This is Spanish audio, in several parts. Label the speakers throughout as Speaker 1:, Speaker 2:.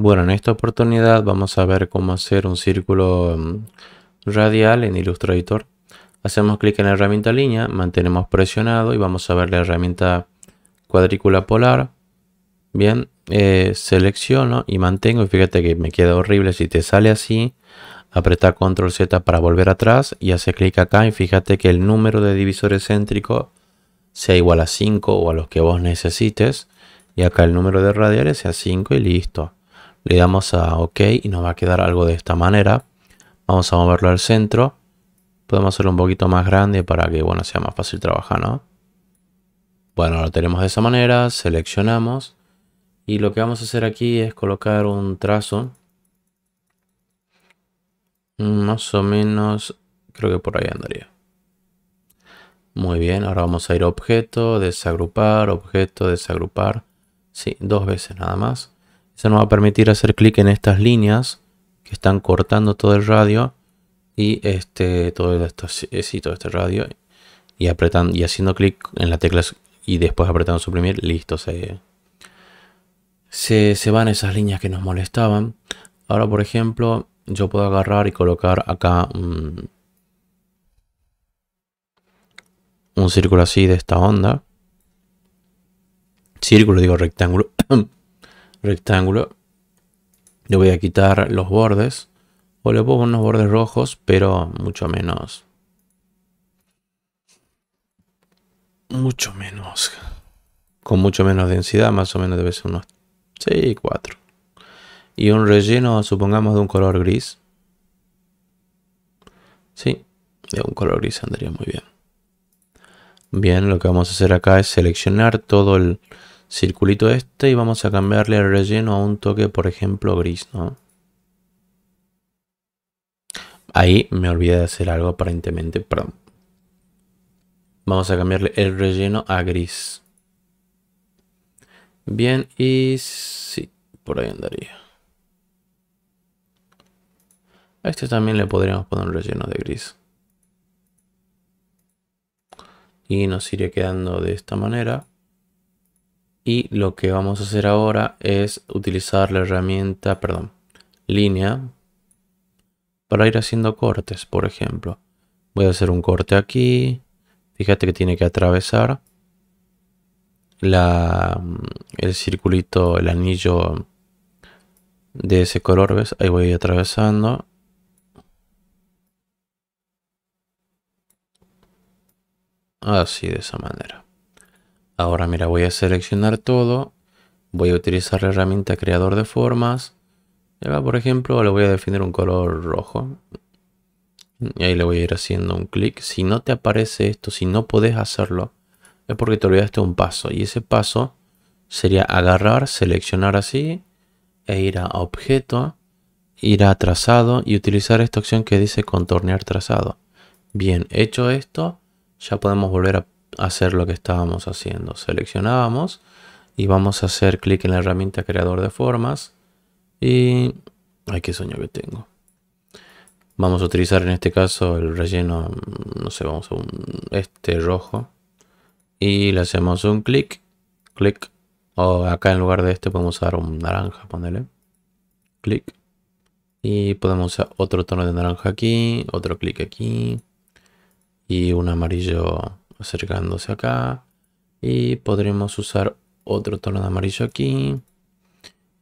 Speaker 1: Bueno, en esta oportunidad vamos a ver cómo hacer un círculo mm, radial en Illustrator. Hacemos clic en la herramienta línea, mantenemos presionado y vamos a ver la herramienta cuadrícula polar. Bien, eh, selecciono y mantengo y fíjate que me queda horrible si te sale así. apretar control Z para volver atrás y hace clic acá y fíjate que el número de divisores céntricos sea igual a 5 o a los que vos necesites. Y acá el número de radiales sea 5 y listo. Le damos a OK y nos va a quedar algo de esta manera. Vamos a moverlo al centro. Podemos hacerlo un poquito más grande para que bueno, sea más fácil trabajar, ¿no? Bueno, lo tenemos de esa manera, seleccionamos y lo que vamos a hacer aquí es colocar un trazo mm, más o menos, creo que por ahí andaría. Muy bien, ahora vamos a ir a objeto, desagrupar, objeto, desagrupar. Sí, dos veces nada más se nos va a permitir hacer clic en estas líneas que están cortando todo el radio y este todo esto eh, sí, todo este radio y apretando y haciendo clic en la tecla y después apretando suprimir listo se, se, van esas líneas que nos molestaban ahora por ejemplo yo puedo agarrar y colocar acá un círculo así de esta onda círculo digo rectángulo rectángulo. Le voy a quitar los bordes. O le pongo unos bordes rojos, pero mucho menos. Mucho menos. Con mucho menos densidad, más o menos debe ser unos 6, 4. Y un relleno, supongamos, de un color gris. Sí, de un color gris andaría muy bien. Bien, lo que vamos a hacer acá es seleccionar todo el, circulito este y vamos a cambiarle el relleno a un toque, por ejemplo, gris, ¿no? Ahí me olvidé de hacer algo aparentemente, perdón. Vamos a cambiarle el relleno a gris. Bien, y sí, por ahí andaría. A este también le podríamos poner un relleno de gris. Y nos iría quedando de esta manera. Y lo que vamos a hacer ahora es utilizar la herramienta, perdón, línea para ir haciendo cortes, por ejemplo. Voy a hacer un corte aquí. Fíjate que tiene que atravesar la, mm, el circulito, el anillo de ese color, ¿ves? Ahí voy atravesando. Así, de esa manera. Ahora mira, voy a seleccionar todo. Voy a utilizar la herramienta creador de formas. por ejemplo, le voy a definir un color rojo. Y ahí le voy a ir haciendo un clic. Si no te aparece esto, si no podés hacerlo, es porque te olvidaste un paso. Y ese paso sería agarrar, seleccionar así, e ir a objeto, ir a trazado y utilizar esta opción que dice contornear trazado. Bien, hecho esto, ya podemos volver a hacer lo que estábamos haciendo. Seleccionábamos y vamos a hacer clic en la herramienta creador de formas y... ¡Ay, qué sueño que tengo! Vamos a utilizar en este caso el relleno, mm, no sé, vamos a un, este rojo y le hacemos un clic, clic, o acá en lugar de este podemos usar un naranja, ponele, clic, y podemos usar otro tono de naranja aquí, otro clic aquí, y un amarillo acercándose acá. Y podremos usar otro tono de amarillo aquí.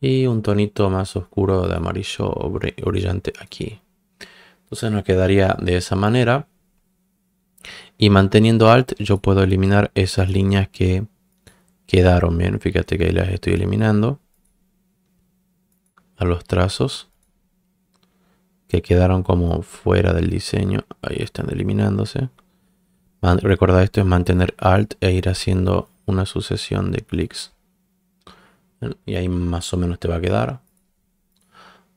Speaker 1: Y un tonito más oscuro de amarillo brillante aquí. Entonces nos quedaría de esa manera. Y manteniendo Alt yo puedo eliminar esas líneas que quedaron bien. Fíjate que ahí las estoy eliminando. A los trazos. Que quedaron como fuera del diseño. Ahí están eliminándose. Recuerda esto es mantener Alt e ir haciendo una sucesión de clics. Y ahí más o menos te va a quedar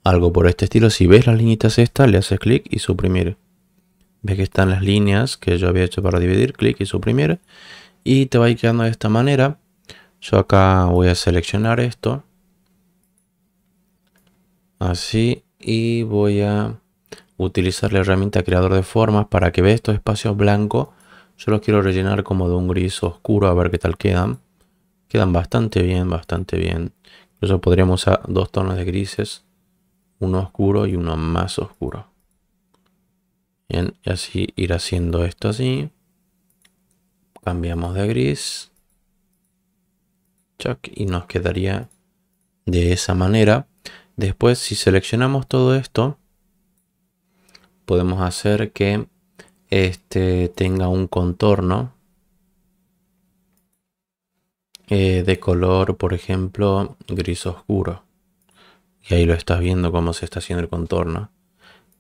Speaker 1: algo por este estilo. Si ves las líneas estas, le haces clic y suprimir. Ves que están las líneas que yo había hecho para dividir, clic y suprimir. Y te va a ir quedando de esta manera. Yo acá voy a seleccionar esto. Así. Y voy a utilizar la herramienta creador de formas para que vea estos espacios blancos yo los quiero rellenar como de un gris oscuro a ver qué tal quedan. Quedan bastante bien, bastante bien. Incluso podríamos usar dos tonos de grises. Uno oscuro y uno más oscuro. Bien, y así ir haciendo esto así. Cambiamos de gris. Chuck, y nos quedaría de esa manera. Después, si seleccionamos todo esto, podemos hacer que este, tenga un contorno eh, de color, por ejemplo, gris oscuro. Y ahí lo estás viendo cómo se está haciendo el contorno.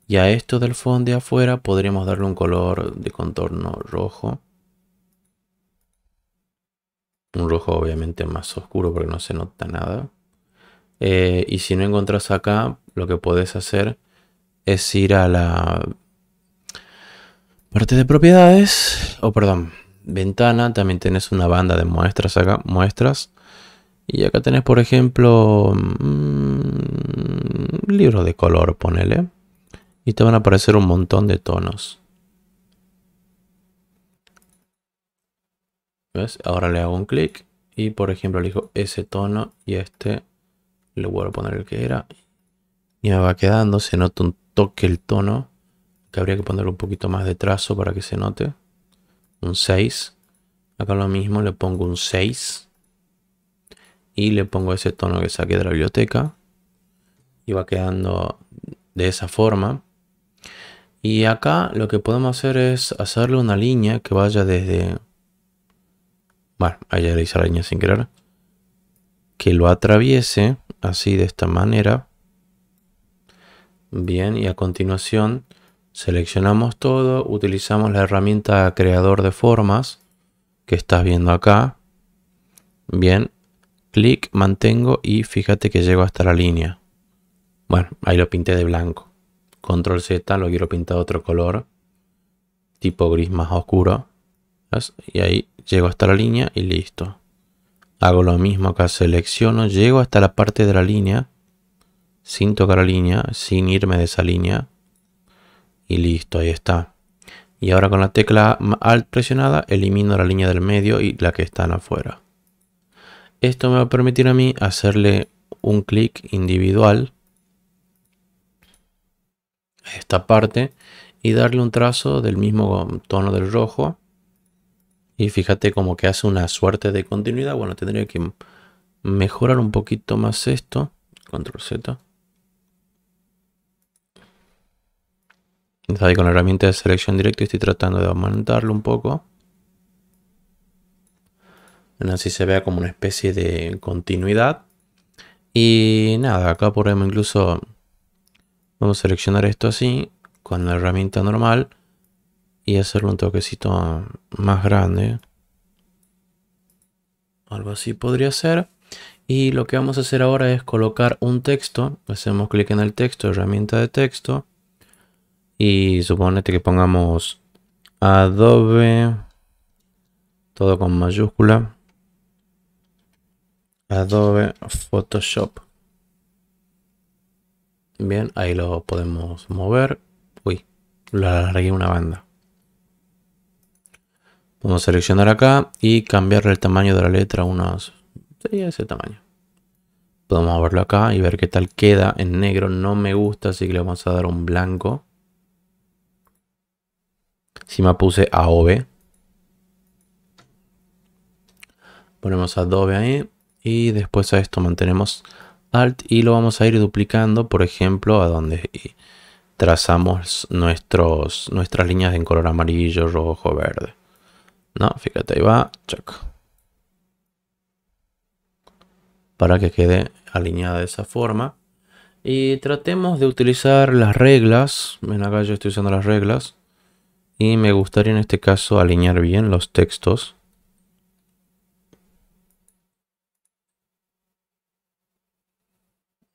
Speaker 1: Y a esto del fondo de afuera podríamos darle un color de contorno rojo. Un rojo obviamente más oscuro porque no se nota nada. Eh, y si no encontrás acá, lo que puedes hacer es ir a la Parte de propiedades, o perdón, ventana, también tenés una banda de muestras acá, muestras. Y acá tenés, por ejemplo, un mm, libro de color, ponele. Y te van a aparecer un montón de tonos. ¿Ves? Ahora le hago un clic y, por ejemplo, elijo ese tono y este le vuelvo a poner el que era. Y me va quedando, se nota un toque el tono que habría que ponerle un poquito más de trazo para que se note. Un 6. Acá lo mismo, le pongo un 6. Y le pongo ese tono que saqué de la biblioteca. Y va quedando de esa forma. Y acá lo que podemos hacer es hacerle una línea que vaya desde... Bueno, ahí ya le hice la línea sin querer. Que lo atraviese así de esta manera. Bien, y a continuación Seleccionamos todo, utilizamos la herramienta creador de formas que estás viendo acá. Bien, clic, mantengo y fíjate que llego hasta la línea. Bueno, ahí lo pinté de blanco. Control Z, lo quiero pintar otro color, tipo gris más oscuro. Y ahí llego hasta la línea y listo. Hago lo mismo acá, selecciono, llego hasta la parte de la línea, sin tocar la línea, sin irme de esa línea y listo, ahí está. Y ahora con la tecla Alt presionada elimino la línea del medio y la que están afuera. Esto me va a permitir a mí hacerle un clic individual a esta parte y darle un trazo del mismo tono del rojo. Y fíjate como que hace una suerte de continuidad. Bueno, tendría que mejorar un poquito más esto. Control Z. ahí con la herramienta de selección directa estoy tratando de aumentarlo un poco. Así se vea como una especie de continuidad. Y nada, acá podemos incluso... Vamos a seleccionar esto así, con la herramienta normal. Y hacerlo un toquecito más grande. Algo así podría ser. Y lo que vamos a hacer ahora es colocar un texto. Hacemos clic en el texto, herramienta de texto. Y suponete que pongamos Adobe, todo con mayúscula. Adobe Photoshop. Bien, ahí lo podemos mover. Uy, lo alargué una banda. Podemos seleccionar acá y cambiarle el tamaño de la letra unos... Sería ese tamaño. Podemos moverlo acá y ver qué tal queda en negro. No me gusta, así que le vamos a dar un blanco me puse AOV Ponemos Adobe ahí y después a esto mantenemos Alt y lo vamos a ir duplicando, por ejemplo, a donde trazamos nuestros, nuestras líneas en color amarillo, rojo, verde. No, fíjate, ahí va, Para que quede alineada de esa forma. Y tratemos de utilizar las reglas. Ven acá yo estoy usando las reglas. Y me gustaría en este caso alinear bien los textos.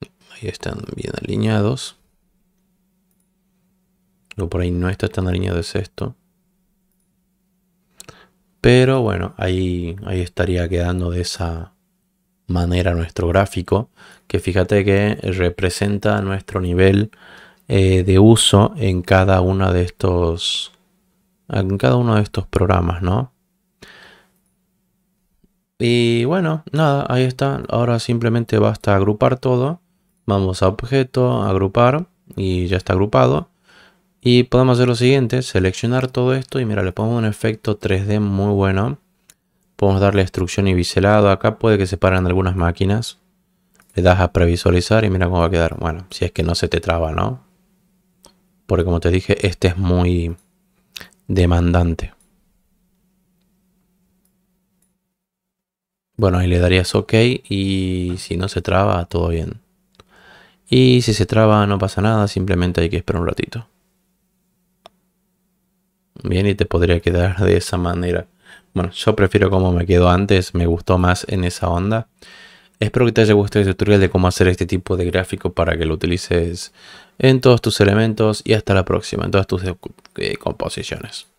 Speaker 1: Ahí están bien alineados. Lo por ahí no está tan alineado es esto. Pero bueno, ahí, ahí estaría quedando de esa manera nuestro gráfico. Que fíjate que representa nuestro nivel eh, de uso en cada una de estos en cada uno de estos programas, ¿no? Y bueno, nada, ahí está. Ahora simplemente basta agrupar todo. Vamos a objeto, agrupar y ya está agrupado. Y podemos hacer lo siguiente, seleccionar todo esto y mira, le pongo un efecto 3D muy bueno. Podemos darle instrucción y biselado. Acá puede que se paren algunas máquinas. Le das a previsualizar y mira cómo va a quedar. Bueno, si es que no se te traba, ¿no? Porque como te dije, este es muy demandante. Bueno, ahí le darías OK y si no se traba, todo bien. Y si se traba, no pasa nada, simplemente hay que esperar un ratito. Bien, y te podría quedar de esa manera. Bueno, yo prefiero como me quedo antes, me gustó más en esa onda. Espero que te haya gustado este tutorial de cómo hacer este tipo de gráfico para que lo utilices en todos tus elementos y hasta la próxima, en todas tus eh, composiciones.